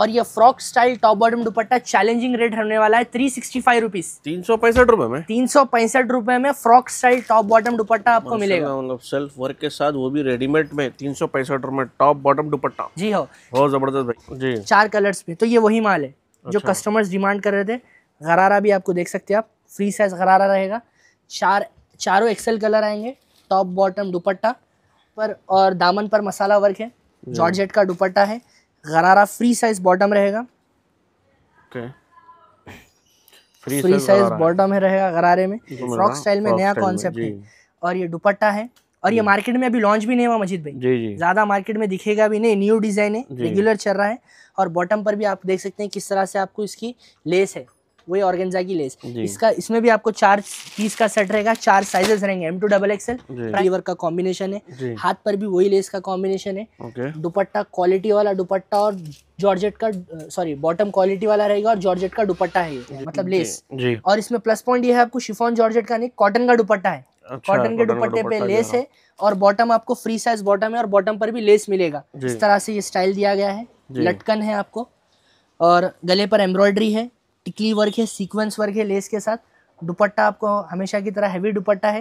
और ये frock style top bottom दुपट्टा challenging rate होने वाला है थ्री सिक्सटी फाइव रुपीज तीन सौ पैंसठ रुपए में तीन सौ पैंसठ रुपए में फ्रॉक स्टाइल टॉप बॉटम दुपट्टा आपको मिलेगा मतलब सेल्फ वर्क के साथ वो भी रेडीमेड में तीन सौ पैंसठ रुपए टॉप बॉटम दुपट्टा जी हो बहुत जबरदस्त जी चार कलर्स में तो ये वही माल है जो कस्टमर्स अच्छा। डिमांड कर रहे थे गरारा भी आपको देख सकते हैं आप फ्री साइज गरारा रहेगा चार चारों एक्सेल कलर आएंगे टॉप बॉटम दुपट्टा पर और दामन पर मसाला वर्क है जॉर्जेट का दुपट्टा है गरारा फ्री साइज बॉटम रहेगा okay. फ्री साइज बॉटम है रहेगा गरारे में फ्रॉक स्टाइल में नया कॉन्सेप्ट है और ये दुपट्टा है और ये मार्केट में अभी लॉन्च भी नहीं हुआ मजिद भाई ज्यादा मार्केट में दिखेगा भी नहीं न्यू डिजाइन है रेगुलर चल रहा है और बॉटम पर भी आप देख सकते हैं किस तरह से आपको इसकी लेस है वही ऑर्गेंजा की लेस इसका इसमें भी आपको चार पीस का सेट रहेगा चार साइजेस रहेंगे एम टू डबल एक्सएल लीवर का कॉम्बिनेशन है हाथ पर भी वही लेस का कॉम्बिनेशन है दुपट्टा क्वालिटी वाला दुपट्टा और जॉर्जेट का सॉरी बॉटम क्वालिटी वाला रहेगा और जॉर्जेट का दुपट्टा है मतलब लेस और इसमें प्लस पॉइंट ये है आपको शिफॉन जॉर्जेट का नहीं कॉटन का दुपट्टा है कॉटन अच्छा, के दुपट्टे पे लेस है और बॉटम आपको फ्री साइज बॉटम है और बॉटम पर भी लेस मिलेगा इस तरह से ये स्टाइल दिया गया है लटकन है आपको और गले पर एम्ब्रॉयडरी है टिकली वर्क है सीक्वेंस वर्क है लेस के साथ दुपट्टा आपको हमेशा की तरह हैवी दुपट्टा है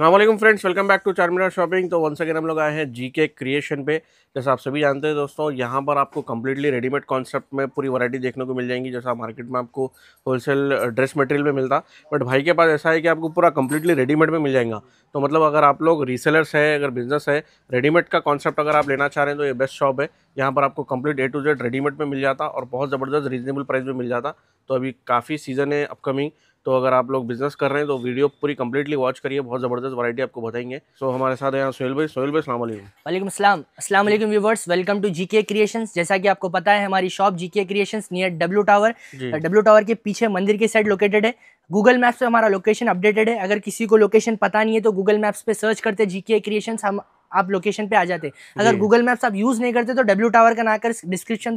वालेकुम friends welcome back to Charminar shopping तो वन सेकेंड हम लोग आए हैं जी के क्रिएशन पे जैसा आप सभी जानते हैं दोस्तों यहाँ पर आपको कम्प्लीटली रेडीमेड कॉन्सेप्ट में पूरी वैरायटी देखने को मिल जाएंगी जैसा मार्केट में आपको होलसेल ड्रेस मटेरियल में मिलता बट भाई के पास ऐसा है कि आपको पूरा कम्प्लीटली रेडीमेड में मिल जाएगा तो मतलब अगर आप लोग रीसेलर्स है अगर बिजनेस है रेडीमेड का कॉन्सेप्ट अगर आप लेना चाह रहे हैं तो ये बेस्ट शॉप है यहाँ पर आपको complete A to Z readymade में मिल जाता और बहुत ज़बरदस्त रीजनेबल प्राइस में मिल जाता तो अभी काफ़ी सीज़न है अपकमिंग तो अगर आप लोग बिजनेस कर रहे हैं तो वीडियो पूरी कम्प्लीटली वॉच करिए बहुत ज़बरदस्त वरायटी आपको बताएंगे सो so, हमारे साथ यहाँ सोहेल भाई सोहेल भाई वालेकुम अस्सलाम अस्सलाम वालेकुम viewers welcome to GK creations जैसा कि आपको पता है हमारी shop GK creations near W tower W tower के पीछे मंदिर के साइड लोकेटेड है गूगल मैप्स पे हमारा लोकेशन अपडेटेड है अगर किसी को लोकेशन पता नहीं है तो गूगल मैप्स पे सर्च करते जीके क्रिएशंस हम आप लोकेशन पे आ जाते अगर गूगल मैप्स आप यूज नहीं करते तो डब्ल्यू टावर का ना कर डिस्क्रिप्शन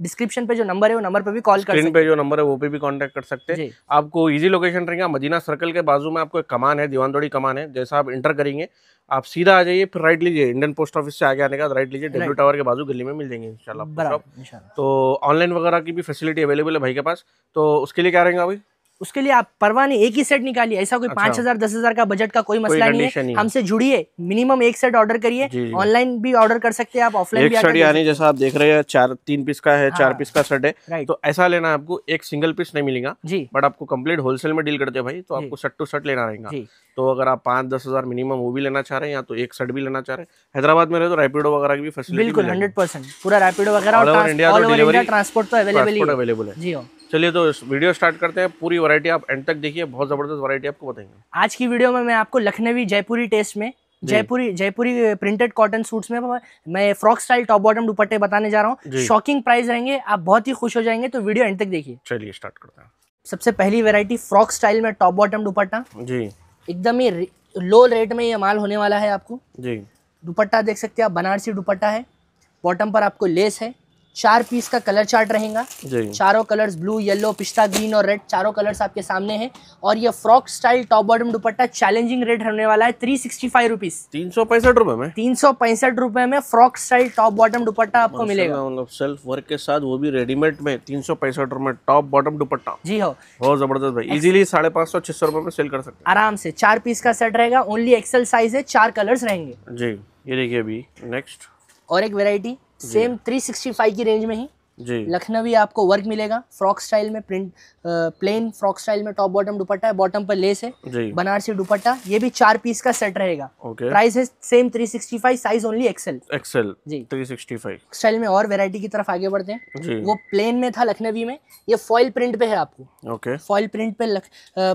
डिस्क्रिप्शन पे जो नंबर है वो नंबर पे भी कॉल कर सकते पे जो नंबर है वो पे भी कॉन्टेक्ट कर सकते हैं आपको इजी लोकेशन रहेंगे मदीना सर्कल के बाजू में आपको एक कमान है दीवानदोड़ी कमान है जैसा आप इंटर करेंगे आप सीधा आ जाइए फिर राइट लीजिए इंडियन पोस्ट ऑफिस से आगे आने का राइट लीजिए डब्ल्यू टावर के बाजू गली में मिल जाएंगे इंशाल्लाह तो ऑनलाइन वगैरह की भी फैसिलिटी अवेलेबल है भाई के पास तो उसके लिए क्या रहेंगे अभी उसके लिए आप परवा नहीं एक ही सेट निकालिए ऐसा कोई अच्छा। पांच हजार दस हजार का बजट का कोई मसला नहीं है हमसे जुड़िए मिनिमम एक सेट ऑर्डर करिए ऑनलाइन भी ऑर्डर कर सकते हैं आप ऑफलाइन यानी जैसा आप देख रहे हैं चार तीन पीस का है चार पीस हाँ। का सेट है तो ऐसा लेना आपको एक सिंगल पीस नहीं मिलेगा जी बट आपको कम्प्लीट होलसेल में डील करते भाई तो आपको सेट टू सेट लेना रहेगा तो अगर आप पांच दस हजार मिनिमम वो भी लेना चाह रहे हैं या तो एक सेट भी लेना चाह रहे हैं हैदराबाद में रहे तो रैपिडो वगैरह की भी फैसिलिटी बिल्कुल हंड्रेड परसेंट पूरा रैपिडो वगैरह ट्रांसपोर्ट तो अवेलेबल है जी चलिए तो वीडियो स्टार्ट करते हैं पूरी वैरायटी आप एंड तक देखिए बहुत ज़बरदस्त वैरायटी आपको बताएंगे आज की वीडियो में मैं आपको लखनवी जयपुरी टेस्ट में Jaipuri Jaipuri printed cotton suits में मैं फ्रॉक स्टाइल टॉप बॉटम दुपट्टे बताने जा रहा हूँ शॉकिंग प्राइस रहेंगे आप बहुत ही खुश हो जाएंगे तो वीडियो एंड तक देखिए चलिए स्टार्ट करते हैं सबसे पहली वेरायटी फ्रॉक स्टाइल में टॉप बॉटम दुपट्टा जी एकदम ही लो रेट में ये माल होने वाला है आपको जी दुपट्टा देख सकते हैं आप बनारसी दुपट्टा है बॉटम पर आपको लेस है चार पीस का कलर चार्ट रहेगा चारों कलर्स ब्लू येलो पिस्ता ग्रीन और रेड चारों कलर्स आपके सामने हैं और ये फ्रॉक स्टाइल टॉप बॉटम दुपट्टा चैलेंजिंग रेट होने वाला है थ्री सिक्सटी फाइव रुपीज तीन सौ पैंसठ रुपए में तीन सौ पैंसठ रुपए में फ्रॉक स्टाइल टॉप बॉटम दुपट्टा आपको मिलेगा मतलब सेल्फ वर्क के साथ वो भी रेडीमेड में तीन सौ पैंसठ रुपए टॉप बॉटम दुपट्टा जी हो बहुत जबरदस्त भाई इजिली साढ़े पांच सौ छह सौ रुपए में सेल कर सकते हैं आराम से चार पीस का सेट रहेगा ओनली एक्सल साइज है चार कलर्स रहेंगे जी ये देखिए अभी नेक्स्ट और एक वेरायटी सेम 365 की रेंज में ही लखनवी आपको वर्क मिलेगा फ्रॉक स्टाइल में प्रिंट प्लेन फ्रॉक स्टाइल में टॉप बॉटम दुपट्टा है बॉटम पर लेस है बनारसी दुपट्टा ये भी चार पीस का सेट रहेगा प्राइस है same 365 size only XL XL जी 365 स्टाइल में और वेरायटी की तरफ आगे बढ़ते हैं वो प्लेन में था लखनवी में ये फॉइल प्रिंट पे है आपको ओके फॉइल प्रिंट पे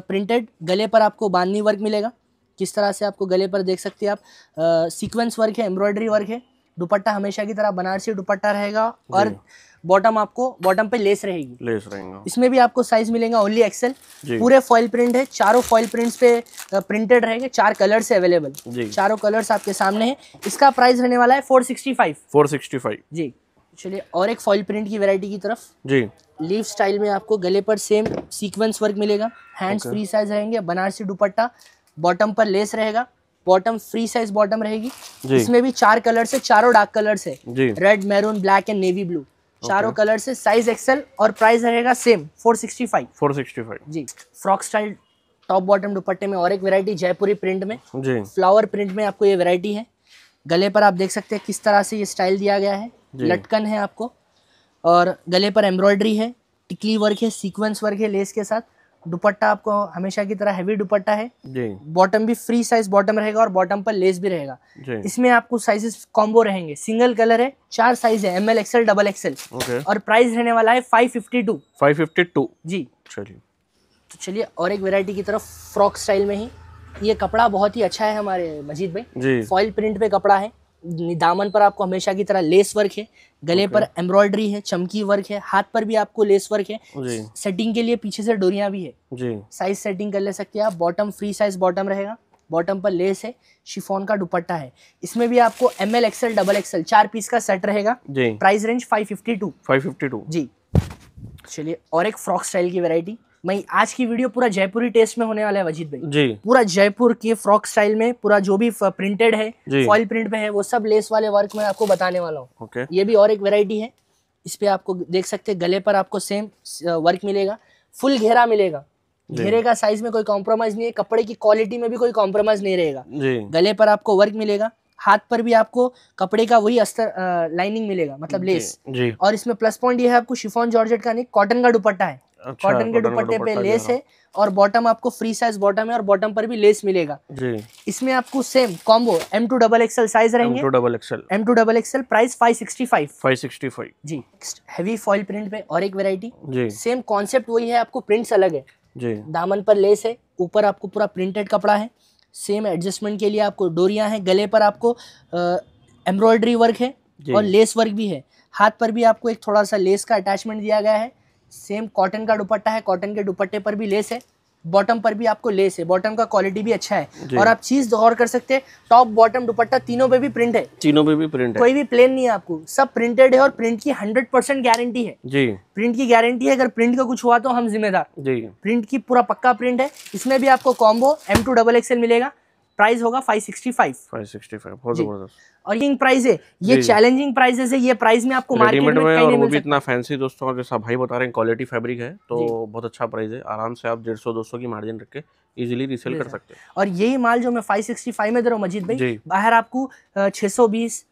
प्रिंटेड गले पर आपको बांधनी वर्क मिलेगा किस तरह से आपको गले पर देख सकते हैं आप सीक्वेंस वर्क है एम्ब्रॉयडरी वर्क है दुपट्टा हमेशा की तरह बनारसी दुपट्टा रहेगा और बॉटम आपको बॉटम पे लेस रहेगी लेस रहेगा इसमें भी आपको साइज मिलेगा ओनली एक्सेल पूरे फॉइल प्रिंट है चारों फॉइल प्रिंट्स पे प्रिंटेड रहेंगे चार कलर्स अवेलेबल चारों कलर्स आपके सामने हैं इसका प्राइस रहने वाला है four sixty five four sixty five जी चलिए और एक फॉइल प्रिंट की वैरायटी की तरफ जी लीव स्टाइल में आपको गले पर सेम सीक्वेंस वर्क मिलेगा हैंड्स फ्री साइज रहेंगे बनारसी दुपट्टा बॉटम पर लेस रहेगा बॉटम फ्री साइज बॉटम रहेगी इसमें भी चार कलर से चारों डार्क कलर से red maroon black and navy blue चारों कलर से साइज एक्सेल और प्राइस रहेगा सेम 465 465 जी फ्रॉक स्टाइल टॉप बॉटम दुपट्टे में और एक वेरायटी जयपुरी प्रिंट में जी फ्लावर प्रिंट में आपको ये वेरायटी है गले पर आप देख सकते हैं किस तरह से ये स्टाइल दिया गया है लटकन है आपको और गले पर एम्ब्रॉयडरी है टिकली वर्क है सीक्वेंस वर्क है लेस के साथ दुपट्टा आपको हमेशा की तरह हैवी दुपट्टा है बॉटम भी फ्री साइज बॉटम रहेगा और बॉटम पर लेस भी रहेगा इसमें आपको साइजेस कॉम्बो रहेंगे सिंगल कलर है चार साइज है M L XL double XL और प्राइस रहने वाला है five fifty two five fifty two जी चलिए तो चलिए और एक वेरायटी की तरफ फ्रॉक स्टाइल में ही ये कपड़ा बहुत ही अच्छा है हमारे मजीद भाई फॉइल प्रिंट पे कपड़ा है दामन पर आपको हमेशा की तरह लेस वर्क है गले okay. पर एम्ब्रॉयडरी है चमकी वर्क है हाथ पर भी आपको लेस वर्क है सेटिंग के लिए पीछे से डोरिया भी है साइज सेटिंग कर ले सकते हैं आप बॉटम फ्री साइज बॉटम रहेगा बॉटम पर लेस है शिफोन का दुपट्टा है इसमें भी आपको M L XL double XL चार पीस का सेट रहेगा price range five fifty two five fifty two जी चलिए और एक फ्रॉक स्टाइल की वेरायटी मैं आज की वीडियो पूरा जयपुरी टेस्ट में होने वाला है वजीद भाई जी पूरा जयपुर के फ्रॉक स्टाइल में पूरा जो भी प्रिंटेड है फॉइल प्रिंट में है वो सब लेस वाले वर्क में आपको बताने वाला हूँ okay. ये भी और एक वेरायटी है इस पे आपको देख सकते हैं गले पर आपको सेम वर्क मिलेगा फुल घेरा मिलेगा घेरे का साइज में कोई कॉम्प्रोमाइज नहीं है कपड़े की क्वालिटी में भी कोई कॉम्प्रोमाइज नहीं रहेगा गले पर आपको वर्क मिलेगा हाथ पर भी आपको कपड़े का वही अस्तर लाइनिंग मिलेगा मतलब लेस और इसमें प्लस पॉइंट ये है आपको शिफॉन जॉर्जेट का नहीं कॉटन का दुपट्टा है कॉटन अच्छा, के दुपट्टे पे लेस हाँ। है और बॉटम आपको फ्री साइज बॉटम है और बॉटम पर भी लेस मिलेगा जी इसमें आपको same combo M to double XL size रहेंगे M to double XL price five sixty five five sixty five जी हेवी फॉइल प्रिंट पे और एक वेरायटी सेम कॉन्सेप्ट वही है आपको प्रिंट्स अलग है जी दामन पर लेस है ऊपर आपको पूरा प्रिंटेड कपड़ा है सेम एडजस्टमेंट के लिए आपको डोरिया है गले पर आपको एम्ब्रॉयडरी वर्क है और लेस वर्क भी है हाथ पर भी आपको एक थोड़ा सा लेस का अटैचमेंट दिया गया है सेम कॉटन का दुपट्टा है कॉटन के दुपट्टे पर भी लेस है बॉटम पर भी आपको लेस है बॉटम का क्वालिटी भी अच्छा है और आप चीज गौर कर सकते हैं टॉप बॉटम दुपट्टा तीनों पे भी प्रिंट है तीनों पे भी प्रिंट है कोई भी प्लेन नहीं है आपको सब प्रिंटेड है और प्रिंट की हंड्रेड परसेंट गारंटी है जी प्रिंट की गारंटी है अगर प्रिंट का कुछ हुआ तो हम जिम्मेदार जी प्रिंट की पूरा पक्का प्रिंट है इसमें भी आपको combo M to double XL मिलेगा प्राइस होगा 565 565 बहुत जबरदस्त और ये प्राइस है ये चैलेंजिंग प्राइसेस है ये प्राइस में आपको मार्केट में, में और वो भी इतना फैंसी दोस्तों और जैसा भाई बता रहे हैं क्वालिटी फैब्रिक है तो बहुत अच्छा प्राइस है आराम से आप डेढ़ सौ दो सौ की मार्जिन रख के इजीली रीसेल कर सकते हैं और यही माल जो मैं 565 में दे रहा हूँ मजीद भाई बाहर आपको 620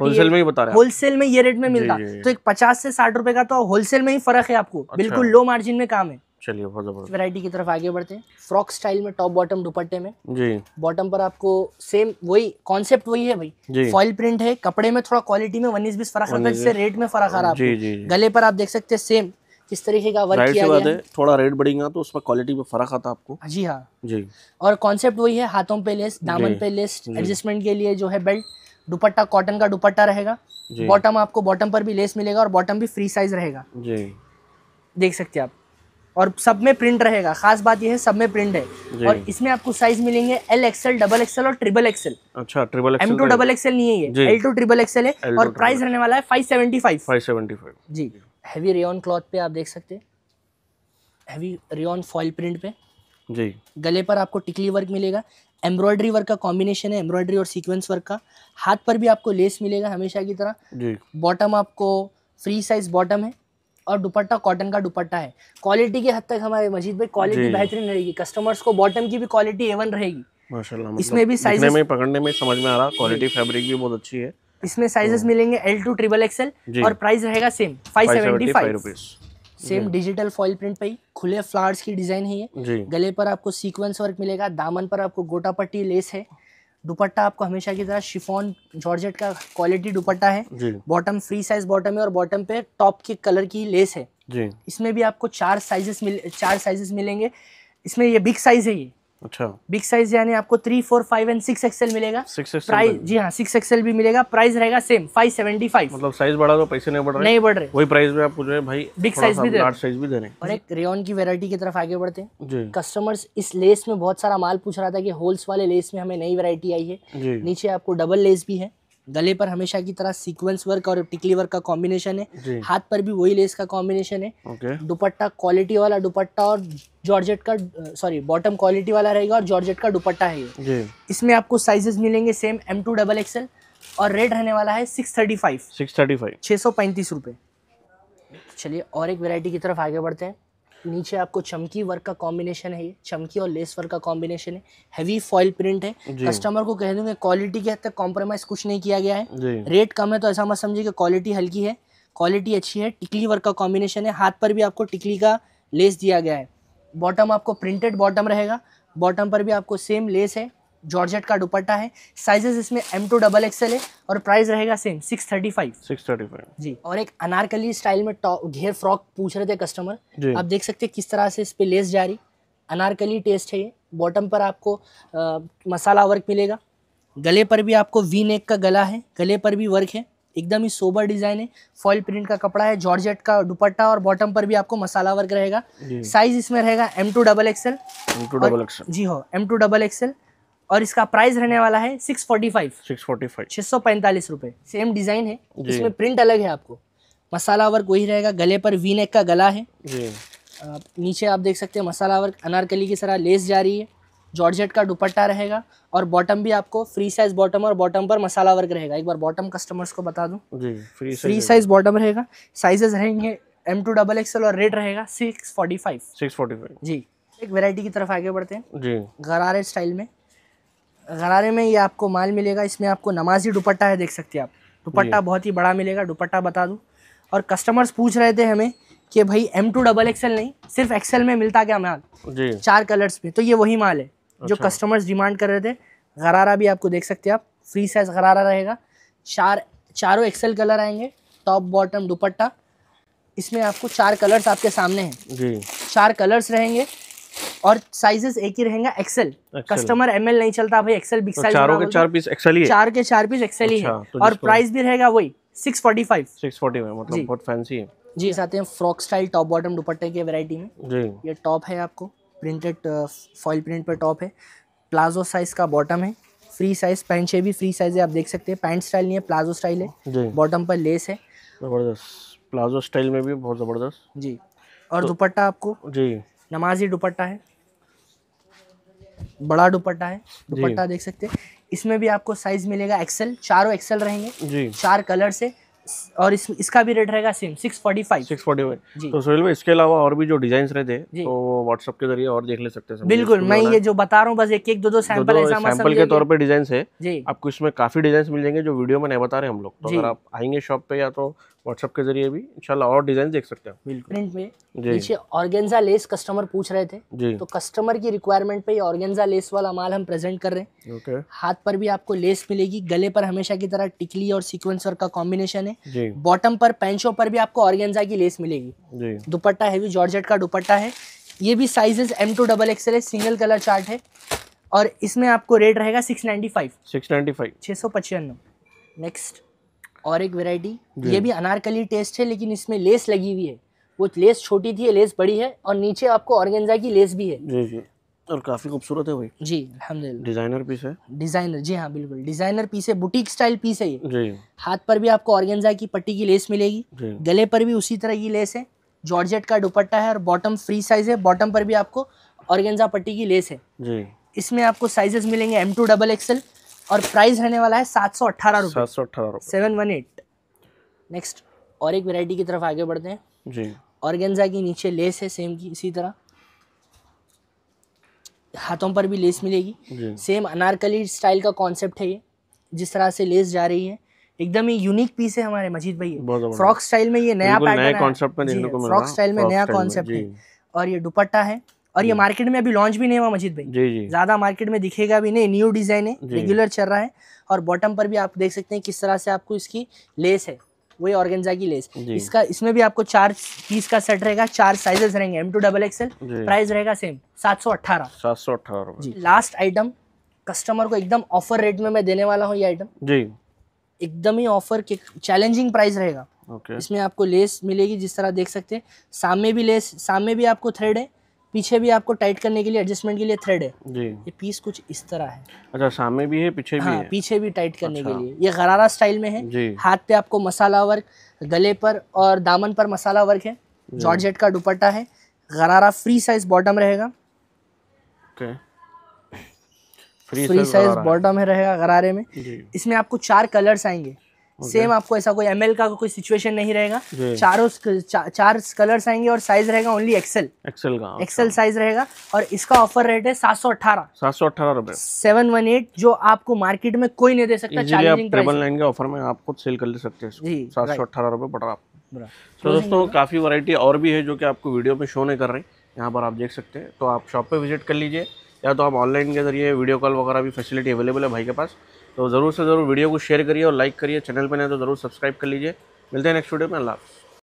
होलसेल में बता रहा होलसेल में ये रेट में मिलता तो एक पचास से साठ रुपए का तो होलसेल में ही फर्क है आपको अच्छा। बिल्कुल लो मार्जिन में काम है चलिए बहुत जबरदस्त वैरायटी की तरफ आगे बढ़ते हैं फ्रॉक स्टाइल में टॉप बॉटम दुपट्टे में जी बॉटम पर आपको सेम वही कॉन्सेप्ट वही है भाई फॉइल प्रिंट है कपड़े में थोड़ा क्वालिटी में वनीस बीस फर्क आता है जिससे रेट में फर्क आ रहा है गले पर आप देख सकते हैं सेम किस तरीके का वर्क किया गया है थोड़ा रेट बढ़ेगा तो उसमें क्वालिटी में फर्क आता आपको हाँ जी हाँ जी और कॉन्सेप्ट वही है हाथों पे लेस दामन पे लेस एडजस्टमेंट के लिए जो है बेल्ट दुपट्टा कॉटन का दुपट्टा रहेगा बॉटम आपको बॉटम पर भी लेस मिलेगा और बॉटम भी फ्री साइज रहेगा जी देख सकते हैं आप और सब में प्रिंट रहेगा खास बात यह है सब में प्रिंट है और इसमें आपको साइज मिलेंगे एल एक्सएल डबल एक्सएल और ट्रिपल एक्सएल अच्छा triple M to double XL नहीं है एल टू ट्रिपल एक्सएल है और प्राइस रहने वाला है five seventy five five seventy five जी हैवी रेन क्लॉथ पे आप देख सकते हैवी रेन फॉइल प्रिंट पे जी गले पर आपको टिकली वर्क मिलेगा एम्ब्रॉयडरी वर्क का कॉम्बिनेशन है एम्ब्रॉयडरी और सीक्वेंस वर्क का हाथ पर भी आपको लेस मिलेगा हमेशा की तरह बॉटम आपको फ्री साइज बॉटम है और दुपट्टा कॉटन का दुपट्टा है क्वालिटी के हद तक हमारे मजीद भाई क्वालिटी बेहतरीन रहेगी कस्टमर्स को बॉटम की भी क्वालिटी एवन रहेगी माशाल्लाह मतलब इसमें भी साइज में पकड़ने में समझ में आ रहा क्वालिटी फैब्रिक भी बहुत अच्छी है इसमें साइजेस हम्म। मिलेंगे एल टू ट्रिपल एक्सएल और प्राइस रहेगा same five seventy five same digital foil print पे ही खुले फ्लावर्स की डिजाइन है ये गले पर आपको सीक्वेंस वर्क मिलेगा दामन पर आपको गोटा पट्टी लेस है दुपट्टा आपको हमेशा की तरह शिफोन जॉर्जेट का क्वालिटी दुपट्टा है बॉटम फ्री साइज बॉटम है और बॉटम पे टॉप के कलर की लेस है जी इसमें भी आपको चार साइजेस मिल चार साइजेस मिलेंगे इसमें ये बिग साइज है ये अच्छा बिग साइज यानी आपको three four five and six XL मिलेगा प्राइस जी हाँ सिक्स एक्सएल भी मिलेगा प्राइस रहेगा सेम फाइव सेवेंटी फाइव मतलब साइज बढ़ा तो पैसे नहीं बढ़ रहे नहीं बढ़ रहे वही प्राइस में आपको जो है भाई बिग साइज भी लार्ज साइज भी दे रहे और एक रेन की वेरायटी की तरफ आगे बढ़ते हैं कस्टमर्स इस लेस में बहुत सारा माल पूछ रहा था की होल्स वाले लेस में हमें नई वेरायटी आई है नीचे आपको डबल लेस भी है गले पर हमेशा की तरह सीक्वेंस वर्क और टिकली वर्क का कॉम्बिनेशन है हाथ पर भी वही लेस का कॉम्बिनेशन है okay. दुपट्टा क्वालिटी वाला दुपट्टा और जॉर्जेट का सॉरी बॉटम क्वालिटी वाला रहेगा और जॉर्जेट का दुपट्टा है इसमें आपको साइजेस मिलेंगे same M to double XL और रेट रहने वाला है six thirty five six thirty five छः सौ पैंतीस रुपये चलिए और एक वेरायटी की तरफ आगे बढ़ते हैं नीचे आपको चमकी वर्क का कॉम्बिनेशन है ये चमकी और लेस वर्क का कॉम्बिनेशन है हैवी फॉइल प्रिंट है कस्टमर को कह दूंगे क्वालिटी के हद तक कॉम्प्रोमाइज कुछ नहीं किया गया है रेट कम है तो ऐसा मत समझिए कि क्वालिटी हल्की है क्वालिटी अच्छी है टिकली वर्क का कॉम्बिनेशन है हाथ पर भी आपको टिकली का लेस दिया गया है बॉटम आपको प्रिंटेड बॉटम रहेगा बॉटम पर भी आपको सेम लेस है जॉर्जेट का दुपट्टा है साइजेस इसमें एम टू डबल एक्सएल है और प्राइस रहेगा same six thirty five six thirty five जी और एक अनारकली स्टाइल में घेर फ्रॉक पूछ रहे थे कस्टमर आप देख सकते हैं किस तरह से इस पर लेस जा रही अनारकली टेस्ट है ये बॉटम पर आपको आ, मसाला वर्क मिलेगा गले पर भी आपको वी नेक का गला है गले पर भी वर्क है एकदम ही सोबर डिजाइन है फॉल प्रिंट का कपड़ा है जॉर्जेट का दुपट्टा और बॉटम पर भी आपको मसाला वर्क रहेगा साइज इसमें रहेगा एम टू डबल एक्सएल जी हो एम टू डबल एक्सएल और इसका प्राइस रहने वाला है six forty five six forty five छह सौ पैंतालीस रुपए सेम डिज़ाइन है इसमें प्रिंट अलग है आपको मसाला वर्क वही रहेगा गले पर वी नेक का गला है आप नीचे आप देख सकते हैं मसाला वर्क अनारकली की तरह लेस जा रही है जॉर्जेट का दुपट्टा रहेगा और बॉटम भी आपको फ्री साइज बॉटम और बॉटम पर मसाला वर्क रहेगा एक बार बॉटम कस्टमर्स को बता दूं जी फ्री, फ्री साइज बॉटम रहेगा साइजेस रहेंगे एम टू डबल एक्सएल और रेट रहेगा six forty five six forty five जी एक वेरायटी की तरफ आगे बढ़ते हैं जी गरारे स्टाइल में गरारे में ये आपको माल मिलेगा इसमें आपको नमाजी दुपट्टा है देख सकते हैं आप दुपट्टा बहुत ही बड़ा मिलेगा दुपट्टा बता दूँ और कस्टमर्स पूछ रहे थे हमें कि भाई एम टू डबल एक्सएल नहीं सिर्फ एक्सएल में मिलता क्या माल जी चार कलर्स में तो ये वही माल है जो कस्टमर्स अच्छा। डिमांड कर रहे थे गरारा भी आपको देख सकते हैं आप फ्री साइज गरारा रहेगा चार चारों एक्सेल कलर आएंगे टॉप बॉटम दुपट्टा इसमें आपको चार कलर्स आपके सामने हैं चार कलर्स रहेंगे और साइजेस एक ही रहेगा एक्सेल कस्टमर एमएल नहीं चलता भाई एक्सेल बिग साइज चारों के चार पीस एक्सेल ही है चार के चार पीस एक्सेल ही अच्छा, है तो और प्राइस भी रहेगा वही six forty five six forty में मतलब बहुत फैंसी है जी साथ में फ्रॉक स्टाइल टॉप बॉटम दुपट्टे की वैरायटी में जी ये टॉप है आपको प्रिंटेड फॉइल प्रिंट पर टॉप है प्लाजो साइज का बॉटम है फ्री साइज पैंट भी फ्री साइज है आप देख सकते हैं पैंट स्टाइल नहीं है प्लाजो स्टाइल है बॉटम पर लेस है जबरदस्त प्लाजो स्टाइल में भी बहुत जबरदस्त जी और तो दुपट्टा आपको जी नमाजी दुपट्टा है बड़ा दुपट्टा है दुपट्टा देख सकते हैं इसमें भी आपको साइज मिलेगा एक्सेल चारों एक्सेल रहेंगे जी चार कलर से और इस, इसका भी रेट रहेगा same six forty five six forty five जी तो सोहेल भाई इसके अलावा और भी जो डिजाइन रहते हैं तो व्हाट्सएप के जरिए और देख ले सकते हैं बिल्कुल मैं ये जो बता रहा हूँ बस एक एक दो दो सैंपल ऐसा सैंपल के तौर पर डिजाइन है आपको इसमें काफी डिजाइन मिल जाएंगे जो वीडियो में नहीं बता रहे हम लोग तो अगर आप आएंगे शॉप पे या तो व्हाट्सएप के जरिए भी इंशाल्लाह और डिजाइन देख सकते हैं बिल्कुल प्रिंट में नीचे ऑर्गेन्जा लेस कस्टमर पूछ रहे थे जी तो कस्टमर की रिक्वायरमेंट पे ऑर्गेन्जा लेस वाला माल हम प्रेजेंट कर रहे हैं ओके हाथ पर भी आपको लेस मिलेगी गले पर हमेशा की तरह टिकली और सीक्वेंस का कॉम्बिनेशन है बॉटम पर पेंचो पर भी आपको ऑर्गेन्जा की लेस मिलेगी दुपट्टा हैवी जॉर्जेट का दुपट्टा है ये भी sizes M to double XL है सिंगल कलर चार्ट है और इसमें आपको रेट रहेगा six ninety five six ninety five छः सौ पचानवे नेक्स्ट और एक वेराइटी ये भी अनारकली टेस्ट है लेकिन इसमें लेस लगी हुई है वो लेस छोटी थी लेस बड़ी है और नीचे आपको ऑर्गेंजा की लेस भी है जी जी और काफ़ी खूबसूरत है भाई जी अल्हम्दुलिल्लाह डिज़ाइनर पीस है डिज़ाइनर जी हाँ बिल्कुल डिज़ाइनर पीस है बुटीक स्टाइल पीस है ये जी हाथ पर भी आपको ऑर्गेंजा की पट्टी की लेस मिलेगी गले पर भी उसी तरह की लेस है जॉर्जेट का दुपट्टा है और बॉटम फ्री साइज है बॉटम पर भी आपको ऑर्गेंजा पट्टी की लेस है जी इसमें आपको साइजेस मिलेंगे एम टू डबल एक्सएल और प्राइस रहने वाला है सात सौ अठारह रुपए सात सौ अट्ठारह सेवन वन एट नेक्स्ट और एक वेराइटी की तरफ आगे बढ़ते हैं जी ऑर्गेन्जा की नीचे लेस है सेम की इसी तरह हाथों पर भी लेस मिलेगी सेम अनारकली स्टाइल का कॉन्सेप्ट है ये जिस तरह से लेस जा रही है एकदम ही यूनिक पीस है हमारे मजीद भाई फ्रॉक स्टाइल में ये नया पैटर्न है फ्रॉक स्टाइल में नया कॉन्सेप्ट है और ये दुपट्टा है और ये मार्केट में अभी लॉन्च भी नहीं हुआ मजिद भाई जी जी ज्यादा मार्केट में दिखेगा भी नहीं न्यू डिजाइन है रेगुलर चल रहा है और बॉटम पर भी आप देख सकते हैं किस तरह से आपको इसकी लेस है वही ऑर्गेंजा की लेस इसका इसमें भी आपको चार पीस का सेट रहेगा चार साइजेस रहेंगे M to double XL price रहेगा सेम सात सौ अट्ठारह सात सौ अट्ठारह जी लास्ट आइटम कस्टमर को एकदम ऑफर रेट में मैं देने वाला हूँ ये आइटम जी एकदम ही ऑफर के चैलेंजिंग प्राइस रहेगा इसमें आपको लेस मिलेगी जिस तरह देख सकते हैं सामने भी लेस सामने भी आपको थ्रेड है पीछे भी आपको टाइट करने के लिए एडजस्टमेंट के लिए थ्रेड है जी ये पीस कुछ इस तरह है अच्छा सामने भी है पीछे भी हाँ, है। पीछे भी टाइट करने अच्छा। के लिए ये गरारा स्टाइल में है हाथ पे आपको मसाला वर्क गले पर और दामन पर मसाला वर्क है जॉर्जेट का दुपट्टा है गरारा फ्री साइज बॉटम रहेगा फ्री साइज बॉटम है रहेगा गरारे में इसमें आपको चार कलर्स आएंगे सेम आपको ऐसा कोई एम का कोई सिचुएशन नहीं रहेगा चारों चार कलर्स आएंगे और साइज रहेगा ओनली एक्सेल एक्सेल का एक्सेल अच्छा। साइज रहेगा और इसका ऑफर रेट है सात सौ अठारह सात सौ अठारह रुपए सेवन वन एट जो आपको मार्केट में कोई नहीं दे सकता ट्रिपल नाइन के ऑफर में आपको सेल कर ले सकते हैं जी सात सौ अठारह रुपए पड़ रहा आपको तो दोस्तों काफी वरायटी और भी है जो कि आपको वीडियो में शो नहीं कर रहे यहाँ पर आप देख सकते हैं तो आप शॉप पे विजिट कर लीजिए या तो आप ऑनलाइन के जरिए वीडियो कॉल वगैरह भी फैसिलिटी अवेलेबल है भाई के पास तो ज़रूर से ज़रूर वीडियो को शेयर करिए और लाइक करिए चैनल पर नहीं तो ज़रूर सब्सक्राइब कर लीजिए मिलते हैं नेक्स्ट वीडियो में अल्लाह